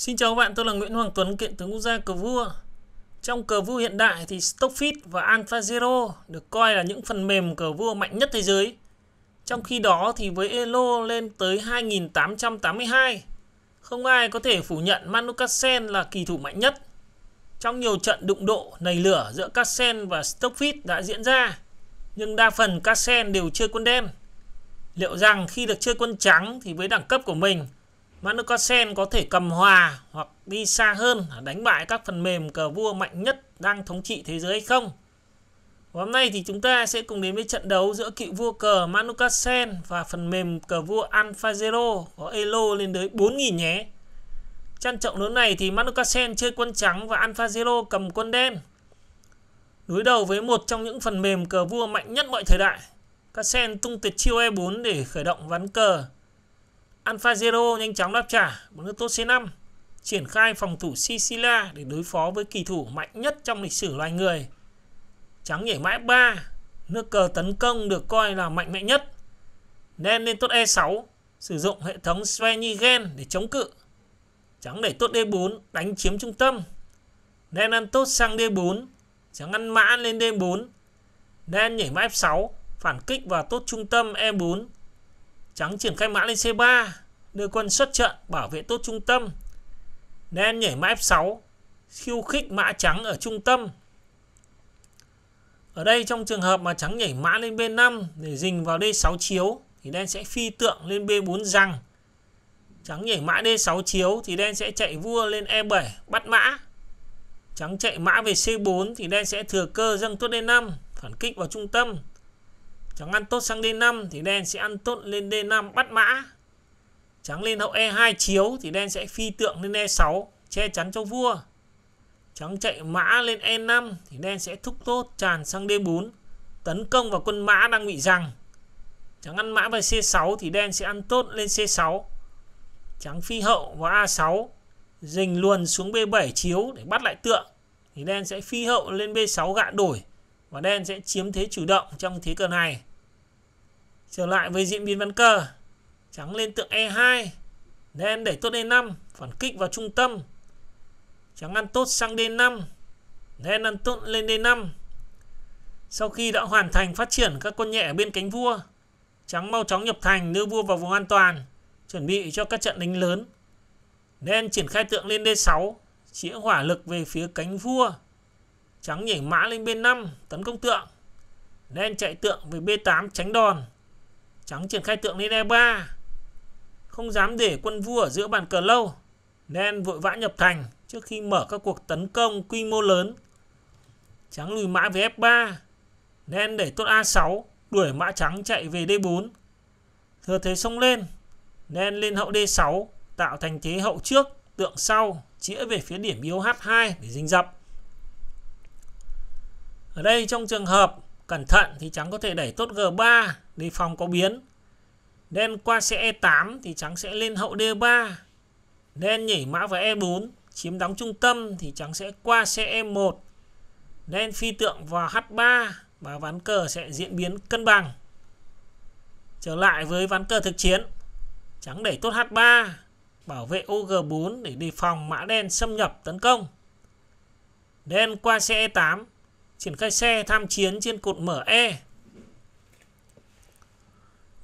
Xin chào các bạn, tôi là Nguyễn Hoàng Tuấn, kiện tướng quốc gia cờ vua. Trong cờ vua hiện đại thì stockfish và alpha zero được coi là những phần mềm cờ vua mạnh nhất thế giới. Trong khi đó thì với Elo lên tới 2882, không ai có thể phủ nhận Manu Carlsen là kỳ thủ mạnh nhất. Trong nhiều trận đụng độ nảy lửa giữa Carlsen và stockfish đã diễn ra, nhưng đa phần Carlsen đều chơi quân đen. Liệu rằng khi được chơi quân trắng thì với đẳng cấp của mình – Vanukasen có thể cầm hòa hoặc đi xa hơn đánh bại các phần mềm cờ vua mạnh nhất đang thống trị thế giới hay không? Và hôm nay thì chúng ta sẽ cùng đến với trận đấu giữa cựu vua cờ Manukasen và phần mềm cờ vua AlphaZero có elo lên tới 4.000 nhé. Trong trọng đấu này thì Manukasen chơi quân trắng và AlphaZero cầm quân đen. Đối đầu với một trong những phần mềm cờ vua mạnh nhất mọi thời đại. Kasen tung tuyệt chiêu E4 để khởi động ván cờ Alpha Zero nhanh chóng đáp trả một nước tốt C5, triển khai phòng thủ Sicilia để đối phó với kỳ thủ mạnh nhất trong lịch sử loài người. Trắng nhảy mãi 3, nước cờ tấn công được coi là mạnh mẽ nhất. Đen lên tốt E6, sử dụng hệ thống Svenigen để chống cự. Trắng đẩy tốt D4, đánh chiếm trung tâm. Đen ăn tốt sang D4, trắng ăn mã lên D4. Đen nhảy mã F6, phản kích vào tốt trung tâm E4 Trắng triển khai mã lên C3, đưa quân xuất trận bảo vệ tốt trung tâm. Đen nhảy mã F6, khiêu khích mã trắng ở trung tâm. Ở đây trong trường hợp mà trắng nhảy mã lên B5 để dình vào D6 chiếu thì đen sẽ phi tượng lên B4 răng Trắng nhảy mã D6 chiếu thì đen sẽ chạy vua lên E7 bắt mã. Trắng chạy mã về C4 thì đen sẽ thừa cơ dâng tốt D5 phản kích vào trung tâm. Trắng ăn tốt sang D5 thì đen sẽ ăn tốt lên D5 bắt mã. Trắng lên hậu E2 chiếu thì đen sẽ phi tượng lên E6 che chắn cho vua. Trắng chạy mã lên E5 thì đen sẽ thúc tốt tràn sang D4 tấn công vào quân mã đang bị rằng. Trắng ăn mã vào C6 thì đen sẽ ăn tốt lên C6. Trắng phi hậu vào A6 dình luồn xuống B7 chiếu để bắt lại tượng thì đen sẽ phi hậu lên B6 gạ đổi và đen sẽ chiếm thế chủ động trong thế cờ này. Trở lại với diễn biến ván cờ. Trắng lên tượng E2. Đen đẩy tốt e 5 Phản kích vào trung tâm. Trắng ăn tốt sang D5. Đen ăn tốt lên D5. Sau khi đã hoàn thành phát triển các quân nhẹ ở bên cánh vua, trắng mau chóng nhập thành đưa vua vào vùng an toàn, chuẩn bị cho các trận đánh lớn. Đen triển khai tượng lên D6, chĩa hỏa lực về phía cánh vua. Trắng nhảy mã lên B5, tấn công tượng. Đen chạy tượng về B8 tránh đòn, Trắng triển khai tượng lên E3 Không dám để quân vua ở giữa bàn cờ lâu Nên vội vã nhập thành Trước khi mở các cuộc tấn công quy mô lớn Trắng lùi mã về F3 Nên để tốt A6 Đuổi mã trắng chạy về D4 Thừa thế xông lên Nên lên hậu D6 Tạo thành thế hậu trước Tượng sau Chĩa về phía điểm yếu H2 để dình dập Ở đây trong trường hợp cẩn thận thì trắng có thể đẩy tốt G3 đề phòng có biến đen qua sẽ E8 thì trắng sẽ lên hậu D3 đen nhảy mã vào E4 chiếm đóng trung tâm thì trắng sẽ qua sẽ E1 đen phi tượng vào H3 và ván cờ sẽ diễn biến cân bằng trở lại với ván cờ thực chiến trắng đẩy tốt H3 bảo vệ OG4 để đề phòng mã đen xâm nhập tấn công đen qua xe E8 triển khai xe tham chiến trên cột mở E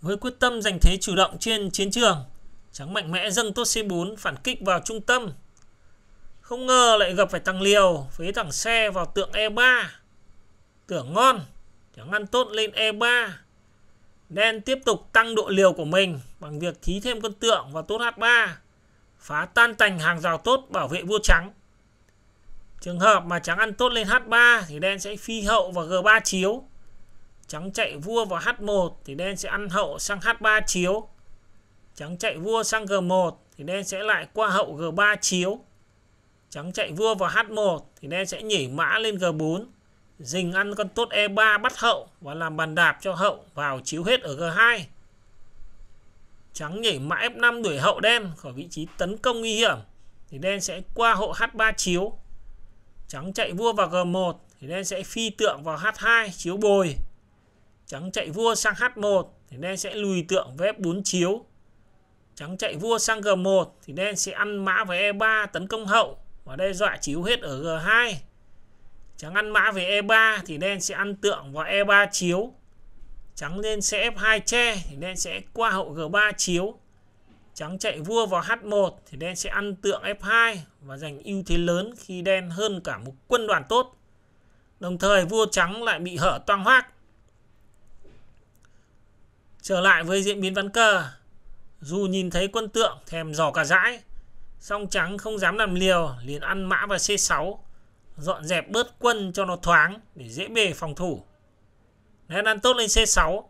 với quyết tâm giành thế chủ động trên chiến trường. Trắng mạnh mẽ dâng tốt C4 phản kích vào trung tâm. Không ngờ lại gặp phải thằng Liều với thằng xe vào tượng E3. Tưởng ngon, trắng ăn tốt lên E3. Đen tiếp tục tăng độ liều của mình bằng việc thí thêm con tượng vào tốt H3, phá tan tành hàng rào tốt bảo vệ vua trắng. Trường hợp mà trắng ăn tốt lên H3 thì đen sẽ phi hậu vào G3 chiếu trắng chạy vua vào h1 thì đen sẽ ăn hậu sang h3 chiếu trắng chạy vua sang g1 thì đen sẽ lại qua hậu g3 chiếu trắng chạy vua vào h1 thì đen sẽ nhảy mã lên g4 dình ăn con tốt e3 bắt hậu và làm bàn đạp cho hậu vào chiếu hết ở g2 trắng nhảy mã f5 đuổi hậu đen khỏi vị trí tấn công nguy hiểm thì đen sẽ qua hậu h3 chiếu trắng chạy vua vào g1 thì đen sẽ phi tượng vào h2 chiếu bồi trắng chạy vua sang h1 thì đen sẽ lùi tượng với f4 chiếu trắng chạy vua sang g1 thì đen sẽ ăn mã với e3 tấn công hậu và đe dọa chiếu hết ở g2 trắng ăn mã về e3 thì đen sẽ ăn tượng vào e3 chiếu trắng lên sẽ f2 che thì đen sẽ qua hậu g3 chiếu trắng chạy vua vào h1 thì đen sẽ ăn tượng f2 và giành ưu thế lớn khi đen hơn cả một quân đoàn tốt đồng thời vua trắng lại bị hở toang hoác Trở lại với diễn biến ván cờ. Dù nhìn thấy quân tượng thèm giò cả dãi, song trắng không dám làm liều liền ăn mã và C6, dọn dẹp bớt quân cho nó thoáng để dễ bề phòng thủ. Nên ăn tốt lên C6,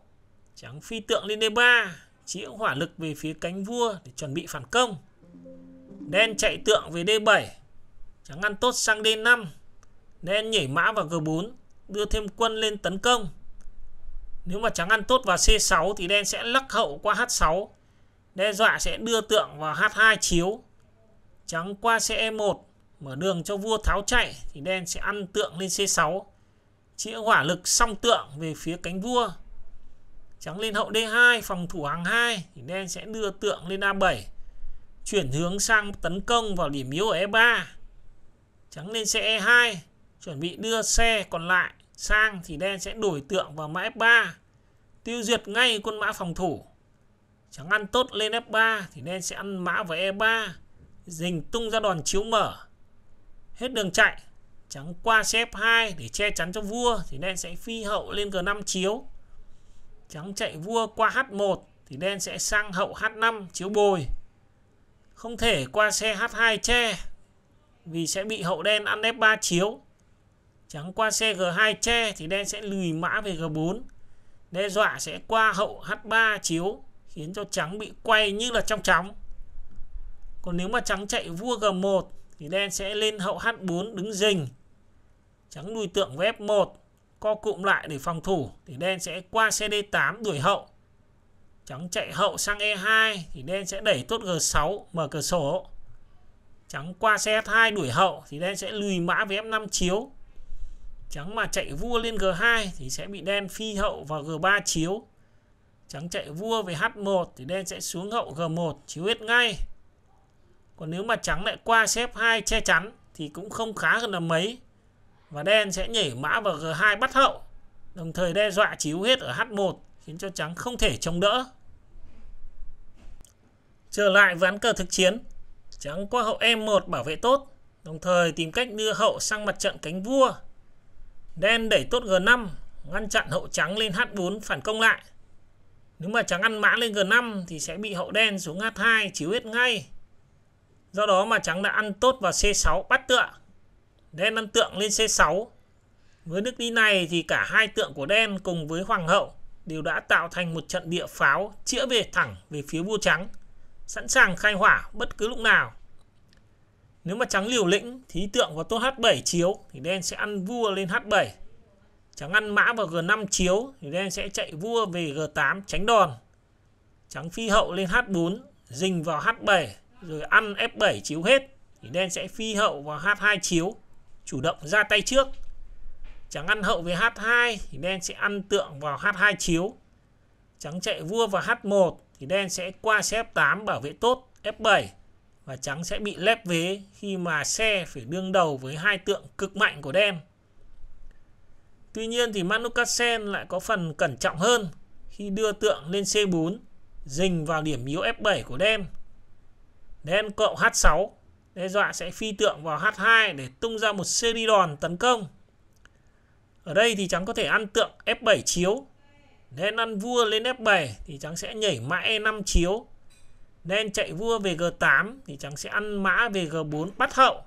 trắng phi tượng lên D3, chĩa hỏa lực về phía cánh vua để chuẩn bị phản công. Đen chạy tượng về D7, trắng ăn tốt sang D5, đen nhảy mã vào G4, đưa thêm quân lên tấn công. Nếu mà trắng ăn tốt vào C6 thì đen sẽ lắc hậu qua H6. Đe dọa sẽ đưa tượng vào H2 chiếu. Trắng qua c 1 mở đường cho vua tháo chạy thì đen sẽ ăn tượng lên C6. Chĩa hỏa lực song tượng về phía cánh vua. Trắng lên hậu D2 phòng thủ hàng 2 thì đen sẽ đưa tượng lên A7. Chuyển hướng sang tấn công vào điểm yếu ở E3. Trắng lên xe E2 chuẩn bị đưa xe còn lại sang thì đen sẽ đổi tượng vào mã F3 tiêu diệt ngay quân mã phòng thủ chẳng ăn tốt lên F3 thì đen sẽ ăn mã vào E3 dình tung ra đòn chiếu mở hết đường chạy trắng qua CF2 để che chắn cho vua thì đen sẽ phi hậu lên G5 chiếu trắng chạy vua qua H1 thì đen sẽ sang hậu H5 chiếu bồi không thể qua xe H2 che vì sẽ bị hậu đen ăn F3 chiếu Trắng qua xe G2 che thì đen sẽ lùi mã về G4. Đe dọa sẽ qua hậu H3 chiếu khiến cho trắng bị quay như là trong chóng. Còn nếu mà trắng chạy vua G1 thì đen sẽ lên hậu H4 đứng rình. Trắng lùi tượng với F1 co cụm lại để phòng thủ thì đen sẽ qua xe D8 đuổi hậu. Trắng chạy hậu sang E2 thì đen sẽ đẩy tốt G6 mở cửa sổ. Trắng qua xe F2 đuổi hậu thì đen sẽ lùi mã với F5 chiếu trắng mà chạy vua lên g2 thì sẽ bị đen phi hậu vào g3 chiếu trắng chạy vua về h1 thì đen sẽ xuống hậu g1 chiếu hết ngay còn nếu mà trắng lại qua xếp 2 che chắn thì cũng không khá hơn là mấy và đen sẽ nhảy mã vào g2 bắt hậu đồng thời đe dọa chiếu hết ở h1 khiến cho trắng không thể chống đỡ trở lại ván cờ thực chiến trắng qua hậu e1 bảo vệ tốt đồng thời tìm cách đưa hậu sang mặt trận cánh vua Đen đẩy tốt G5 Ngăn chặn hậu trắng lên H4 phản công lại Nếu mà trắng ăn mã lên G5 Thì sẽ bị hậu đen xuống H2 chiếu hết ngay Do đó mà trắng đã ăn tốt vào C6 bắt tượng Đen ăn tượng lên C6 Với nước đi này thì cả hai tượng của đen cùng với hoàng hậu Đều đã tạo thành một trận địa pháo chĩa về thẳng về phía vua trắng Sẵn sàng khai hỏa bất cứ lúc nào nếu mà trắng liều lĩnh thì tượng vào tô H7 chiếu thì đen sẽ ăn vua lên H7. Trắng ăn mã vào G5 chiếu thì đen sẽ chạy vua về G8 tránh đòn. Trắng phi hậu lên H4, dình vào H7 rồi ăn F7 chiếu hết thì đen sẽ phi hậu vào H2 chiếu, chủ động ra tay trước. Trắng ăn hậu về H2 thì đen sẽ ăn tượng vào H2 chiếu. Trắng chạy vua vào H1 thì đen sẽ qua f 8 bảo vệ tốt F7 và trắng sẽ bị lép vế khi mà xe phải đương đầu với hai tượng cực mạnh của đen. Tuy nhiên thì Manukasen lại có phần cẩn trọng hơn khi đưa tượng lên C4 dình vào điểm yếu F7 của đen. Đen cậu H6 đe dọa sẽ phi tượng vào H2 để tung ra một series đòn tấn công. Ở đây thì trắng có thể ăn tượng F7 chiếu. Đen ăn vua lên F7 thì trắng sẽ nhảy mã E5 chiếu Đen chạy vua về G8 thì trắng sẽ ăn mã về G4 bắt hậu.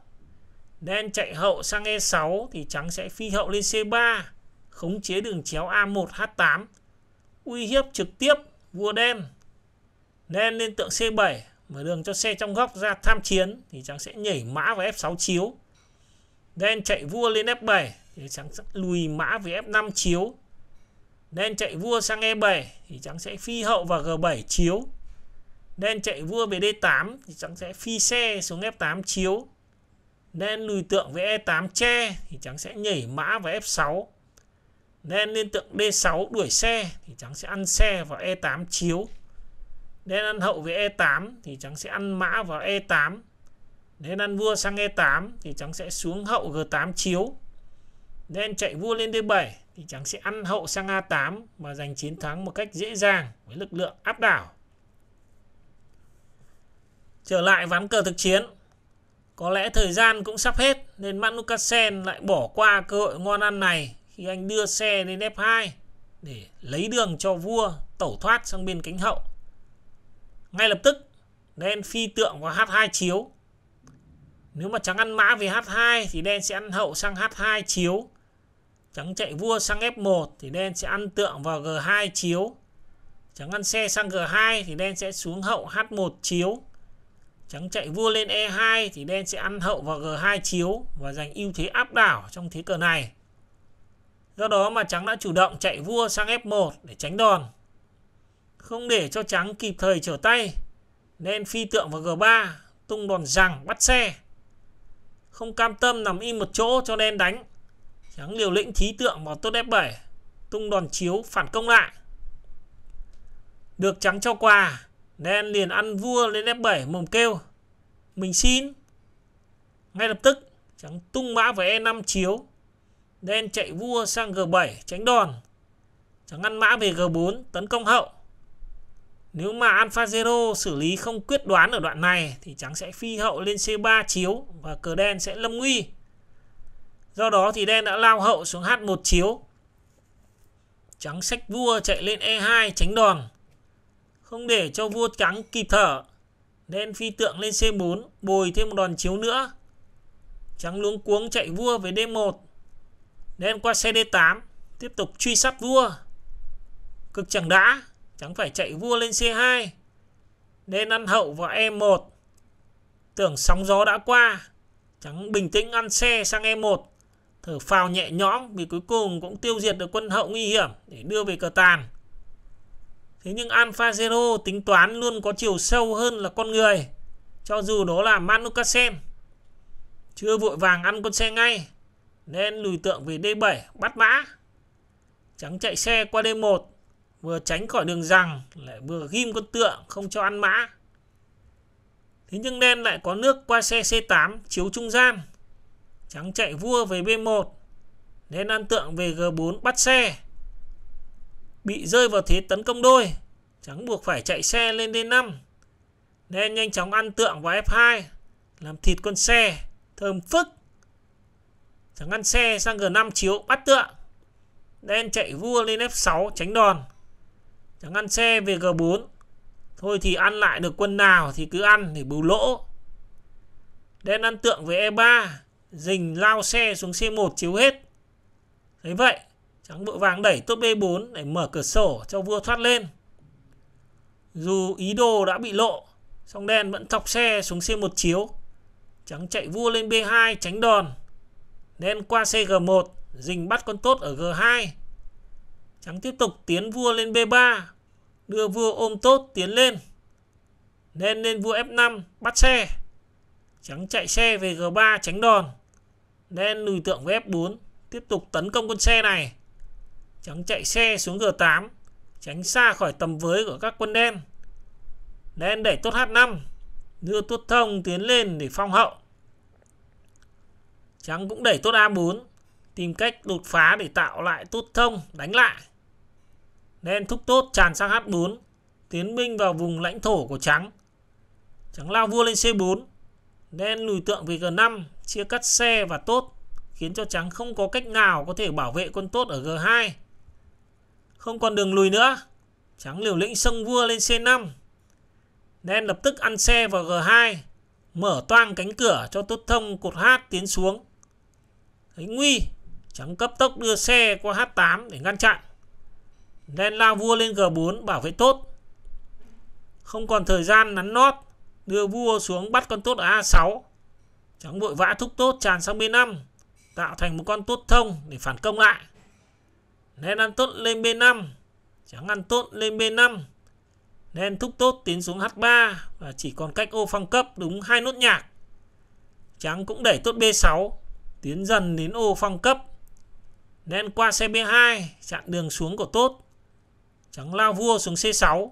Đen chạy hậu sang E6 thì trắng sẽ phi hậu lên C3, khống chế đường chéo A1 H8, uy hiếp trực tiếp vua đen. Đen lên tượng C7 mở đường cho xe trong góc ra tham chiến thì trắng sẽ nhảy mã vào F6 chiếu. Đen chạy vua lên F7 thì trắng sẽ lùi mã về F5 chiếu. Đen chạy vua sang E7 thì trắng sẽ phi hậu vào G7 chiếu đen chạy vua về D8 thì trắng sẽ phi xe xuống F8 chiếu đen lùi tượng về E8 che thì trắng sẽ nhảy mã vào F6 đen lên tượng D6 đuổi xe thì trắng sẽ ăn xe vào E8 chiếu đen ăn hậu về E8 thì trắng sẽ ăn mã vào E8 đen ăn vua sang E8 thì trắng sẽ xuống hậu G8 chiếu đen chạy vua lên D7 thì trắng sẽ ăn hậu sang A8 và giành chiến thắng một cách dễ dàng với lực lượng áp đảo Trở lại ván cờ thực chiến, có lẽ thời gian cũng sắp hết nên Magnussen lại bỏ qua cơ hội ngon ăn này khi anh đưa xe đến F2 để lấy đường cho vua tẩu thoát sang bên cánh hậu. Ngay lập tức, đen phi tượng vào H2 chiếu. Nếu mà trắng ăn mã về H2 thì đen sẽ ăn hậu sang H2 chiếu. Trắng chạy vua sang F1 thì đen sẽ ăn tượng vào G2 chiếu. Trắng ăn xe sang G2 thì đen sẽ xuống hậu H1 chiếu. Trắng chạy vua lên E2 thì đen sẽ ăn hậu vào G2 chiếu và giành ưu thế áp đảo trong thế cờ này. Do đó mà trắng đã chủ động chạy vua sang F1 để tránh đòn. Không để cho trắng kịp thời trở tay, nên phi tượng vào G3, tung đòn rằng bắt xe. Không cam tâm nằm im một chỗ cho đen đánh. Trắng liều lĩnh thí tượng vào tốt F7, tung đòn chiếu phản công lại. Được trắng cho quà, nên liền ăn vua lên F7 mồm kêu. Mình xin. Ngay lập tức trắng tung mã về E5 chiếu. Đen chạy vua sang G7 tránh đòn. Trắng ăn mã về G4 tấn công hậu. Nếu mà Alpha Zero xử lý không quyết đoán ở đoạn này thì trắng sẽ phi hậu lên C3 chiếu và cờ đen sẽ lâm nguy. Do đó thì đen đã lao hậu xuống H1 chiếu. Trắng sách vua chạy lên E2 tránh đòn. Không để cho vua trắng kịp thở. nên phi tượng lên C4, bồi thêm một đòn chiếu nữa. Trắng luống cuống chạy vua về D1. Đen qua CD8, tiếp tục truy sát vua. Cực chẳng đã, trắng phải chạy vua lên C2. Đen ăn hậu vào E1. Tưởng sóng gió đã qua, trắng bình tĩnh ăn xe sang E1. Thở phào nhẹ nhõm vì cuối cùng cũng tiêu diệt được quân hậu nguy hiểm để đưa về cờ tàn. Thế nhưng alpha zero tính toán luôn có chiều sâu hơn là con người. Cho dù đó là Manukasen. Chưa vội vàng ăn con xe ngay. Nên lùi tượng về D7 bắt mã. Trắng chạy xe qua D1. Vừa tránh khỏi đường rằng lại vừa ghim con tượng không cho ăn mã. Thế nhưng đen lại có nước qua xe C8 chiếu trung gian. Trắng chạy vua về B1. nên ăn tượng về G4 bắt xe bị rơi vào thế tấn công đôi. Trắng buộc phải chạy xe lên D5. đen nhanh chóng ăn tượng vào F2, làm thịt con xe, thơm phức. Trắng ăn xe sang G5 chiếu bắt tượng. Đen chạy vua lên F6 tránh đòn. Trắng ăn xe về G4. Thôi thì ăn lại được quân nào thì cứ ăn để bù lỗ. Đen ăn tượng về E3, dình lao xe xuống C1 chiếu hết. Đấy vậy, Trắng vội vàng đẩy tốt B4 để mở cửa sổ cho vua thoát lên. Dù ý đồ đã bị lộ, song đen vẫn chọc xe xuống C1 chiếu. Trắng chạy vua lên B2 tránh đòn. Đen qua CG1, dình bắt con tốt ở G2. Trắng tiếp tục tiến vua lên B3, đưa vua ôm tốt tiến lên. Đen lên vua F5, bắt xe. Trắng chạy xe về G3 tránh đòn. Đen lùi tượng với F4, tiếp tục tấn công con xe này. Trắng chạy xe xuống G8 Tránh xa khỏi tầm với của các quân đen Đen đẩy tốt H5 Đưa tốt thông tiến lên để phong hậu Trắng cũng đẩy tốt A4 Tìm cách đột phá để tạo lại tốt thông đánh lại Đen thúc tốt tràn sang H4 Tiến binh vào vùng lãnh thổ của trắng Trắng lao vua lên C4 Đen lùi tượng về G5 Chia cắt xe và tốt Khiến cho trắng không có cách nào có thể bảo vệ quân tốt ở G2 không còn đường lùi nữa. Trắng liều lĩnh sông vua lên C5. Đen lập tức ăn xe vào G2. Mở toang cánh cửa cho tốt thông cột H tiến xuống. Thấy nguy. Trắng cấp tốc đưa xe qua H8 để ngăn chặn. Đen lao vua lên G4 bảo vệ tốt. Không còn thời gian nắn nót. Đưa vua xuống bắt con tốt ở A6. Trắng vội vã thúc tốt tràn sang B5. Tạo thành một con tốt thông để phản công lại nên ăn tốt lên B5 trắng ăn tốt lên B5 nên thúc tốt tiến xuống H3 và chỉ còn cách ô phong cấp đúng hai nốt nhạc trắng cũng đẩy tốt B6 tiến dần đến ô phong cấp nên qua xe B2 chặn đường xuống của tốt trắng lao vua xuống C6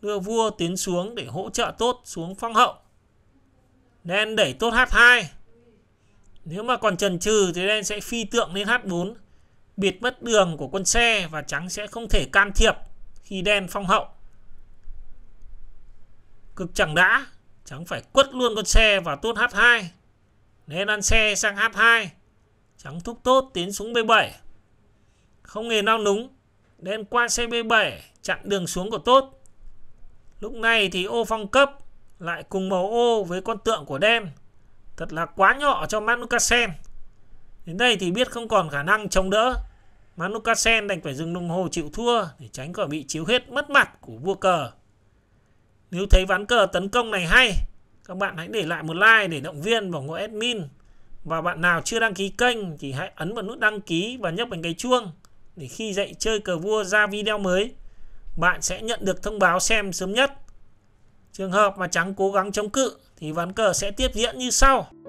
đưa vua tiến xuống để hỗ trợ tốt xuống phong hậu đen đẩy tốt H2 nếu mà còn trần trừ thì đen sẽ phi tượng lên H4 biệt mất đường của quân xe và trắng sẽ không thể can thiệp khi đen phong hậu. Cực chẳng đã, trắng phải quất luôn con xe vào tốt H2. Nên ăn xe sang H2, trắng thúc tốt tiến xuống B7. Không hề nao núng, đen qua xe B7 chặn đường xuống của tốt. Lúc này thì ô phong cấp lại cùng màu ô với con tượng của đen. Thật là quá nhỏ cho Magnucasen. Đến đây thì biết không còn khả năng chống đỡ Manukasen đành phải dừng đồng hồ chịu thua để tránh khỏi bị chiếu hết mất mặt của vua cờ. Nếu thấy ván cờ tấn công này hay, các bạn hãy để lại một like để động viên và ngôi admin. Và bạn nào chưa đăng ký kênh thì hãy ấn vào nút đăng ký và nhấp vào cái chuông để khi dạy chơi cờ vua ra video mới, bạn sẽ nhận được thông báo xem sớm nhất. Trường hợp mà trắng cố gắng chống cự thì ván cờ sẽ tiếp diễn như sau.